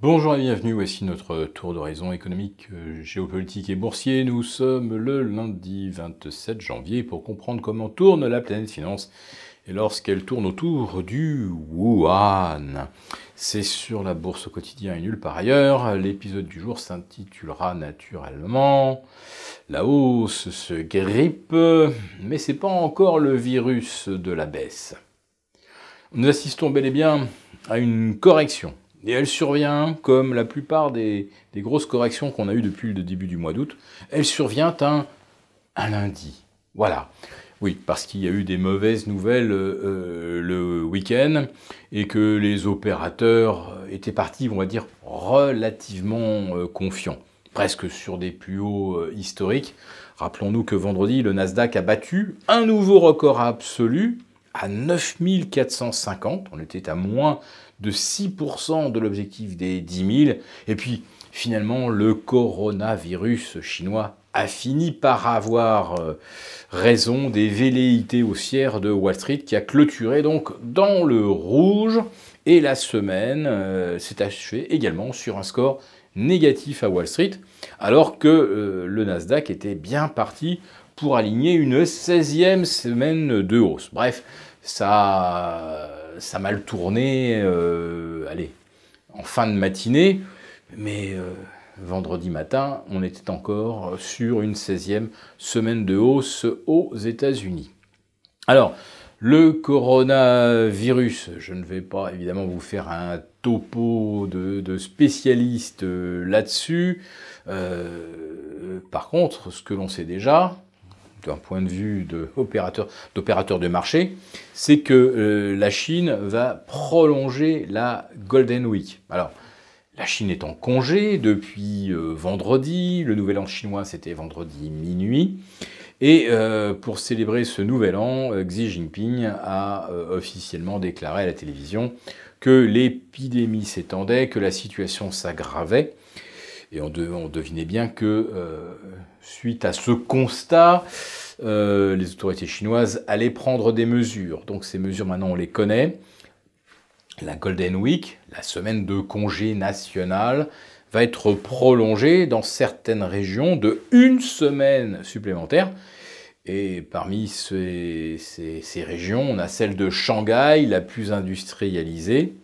Bonjour et bienvenue, voici notre tour d'horizon économique, euh, géopolitique et boursier. Nous sommes le lundi 27 janvier pour comprendre comment tourne la planète finance et lorsqu'elle tourne autour du Wuhan. C'est sur la bourse au quotidien et nulle part ailleurs. L'épisode du jour s'intitulera naturellement La hausse se grippe, mais c'est pas encore le virus de la baisse. Nous assistons bel et bien à une correction et elle survient, comme la plupart des, grosses corrections qu'on a eues depuis le début du mois d'août, elle survient un, lundi. Voilà. Oui, parce qu'il y a eu des mauvaises nouvelles euh, euh, le week-end et que les opérateurs euh, étaient partis, on va dire, relativement confiants, presque sur des plus hauts historiques. Rappelons-nous que vendredi, le Nasdaq a battu un nouveau record absolu, à 9450. On était à moins de 6% de l'objectif des 10 000. Et puis, finalement, le coronavirus chinois a fini par avoir euh, raison des velléités haussières de Wall Street qui a clôturé donc dans le rouge et la semaine euh, s'est achevée également sur un score négatif à Wall Street alors que euh, le Nasdaq était bien parti pour aligner une 16e semaine de hausse. Bref, ça, ça a mal tourné, euh, allez, en fin de matinée, mais euh, vendredi matin, on était encore sur une 16e semaine de hausse aux États-Unis. Alors, le coronavirus, je ne vais pas évidemment vous faire un topo de, spécialistes euh, là-dessus. par contre, ce que l'on sait déjà, d'un point de vue d'opérateur de, de marché, c'est que euh, la Chine va prolonger la Golden Week. Alors, la Chine est en congé depuis euh, vendredi, le nouvel an chinois c'était vendredi minuit, et euh, pour célébrer ce nouvel an, Xi Jinping a officiellement déclaré à la télévision que l'épidémie s'étendait, que la situation s'aggravait, et on, devinait bien que, euh, suite à ce constat, euh, les autorités chinoises allaient prendre des mesures. Donc ces mesures, maintenant, on les connaît. La Golden Week, la semaine de congé national, va être prolongée dans certaines régions de une semaine supplémentaire. Et parmi ces régions, on a celle de Shanghai, la plus industrialisée,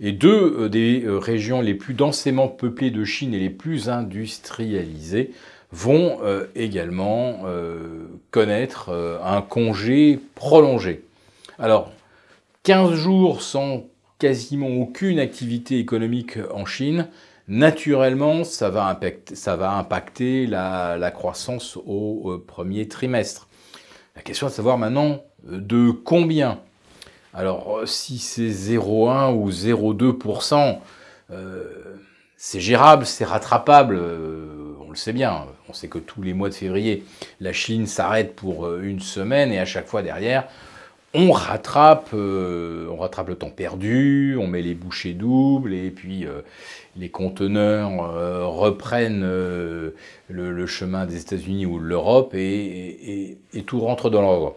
et deux euh, des euh, régions les plus densément peuplées de Chine et les plus industrialisées vont euh, également connaître un congé prolongé. Alors, 15 jours sans quasiment aucune activité économique en Chine, naturellement, ça va impacter, la, la, croissance au premier trimestre. La question est de savoir maintenant de combien. Alors euh, si c'est 0,1 ou 0,2%, euh, c'est gérable, c'est rattrapable, euh, on le sait bien. On sait que tous les mois de février, la Chine s'arrête pour une semaine et à chaque fois derrière, on rattrape, on rattrape le temps perdu, on met les bouchées doubles et puis les conteneurs reprennent le, chemin des États-Unis ou de l'Europe et, tout rentre dans l'ordre.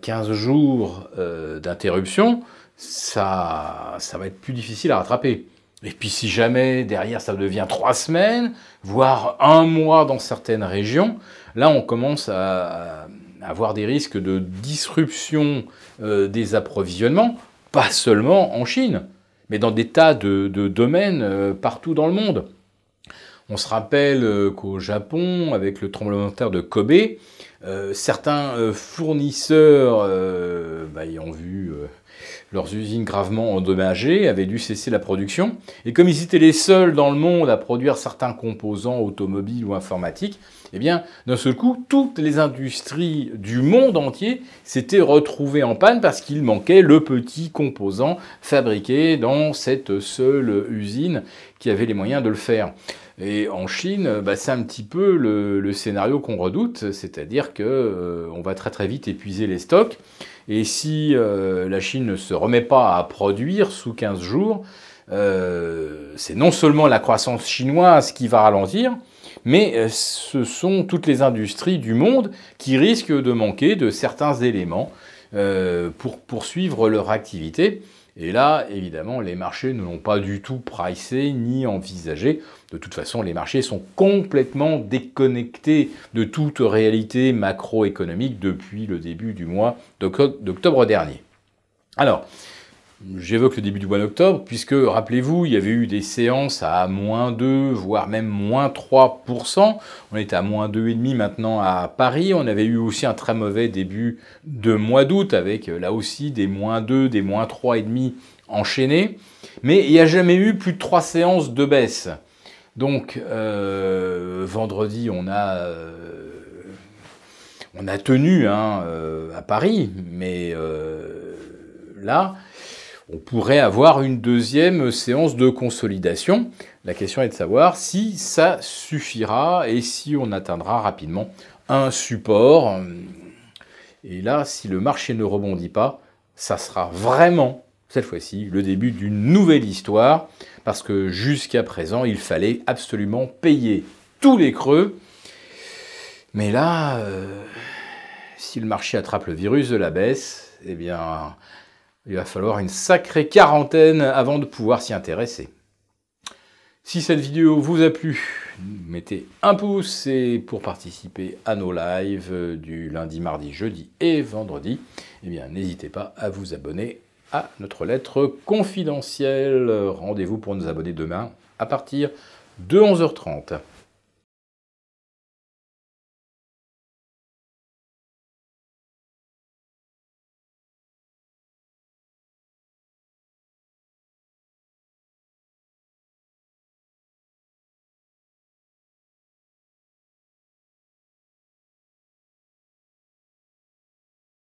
15 jours euh, d'interruption, ça, va être plus difficile à rattraper. Et puis si jamais derrière ça devient trois semaines, voire un mois dans certaines régions, là on commence à avoir des risques de disruption euh, des approvisionnements, pas seulement en Chine, mais dans des tas de, domaines euh, partout dans le monde. On se rappelle euh, qu'au Japon, avec le tremblement de terre de Kobe, euh, certains euh, fournisseurs bah, ayant vu leurs usines gravement endommagées avaient dû cesser la production. Et comme ils étaient les seuls dans le monde à produire certains composants automobiles ou informatiques, eh bien, d'un seul coup, toutes les industries du monde entier s'étaient retrouvées en panne parce qu'il manquait le petit composant fabriqué dans cette seule usine qui avait les moyens de le faire. Et en Chine, bah, c'est un petit peu le, scénario qu'on redoute, c'est-à-dire que euh, on va très très vite épuiser les stocks. Et si euh, la Chine ne se remet pas à produire sous 15 jours, euh, c'est non seulement la croissance chinoise qui va ralentir, mais ce sont toutes les industries du monde qui risquent de manquer de certains éléments pour poursuivre leur activité. Et là, évidemment, les marchés ne l'ont pas du tout pricé ni envisagé. De toute façon, les marchés sont complètement déconnectés de toute réalité macroéconomique depuis le début du mois d'octobre dernier. Alors, J'évoque le début du mois d'octobre, puisque, rappelez-vous, il y avait eu des séances à moins 2, voire même moins 3%. On était à moins 2,5 maintenant à Paris. On avait eu aussi un très mauvais début de mois d'août, avec euh, là aussi des moins 2, des moins 3,5 enchaînés. Mais il n'y a jamais eu plus de 3 séances de baisse. Donc, euh, vendredi, on a... Euh, on a tenu hein, à Paris, mais là, on pourrait avoir une deuxième séance de consolidation. La question est de savoir si ça suffira et si on atteindra rapidement un support. Et là, si le marché ne rebondit pas, ça sera vraiment, cette fois-ci, le début d'une nouvelle histoire, parce que jusqu'à présent, il fallait absolument payer tous les creux. Mais là, euh, si le marché attrape le virus de la baisse, eh bien, il va falloir une sacrée quarantaine avant de pouvoir s'y intéresser. Si cette vidéo vous a plu, mettez un pouce et pour participer à nos lives du lundi, mardi, jeudi et vendredi, eh bien n'hésitez pas à vous abonner à notre lettre confidentielle. Rendez-vous pour nous abonner demain à partir de 11h30.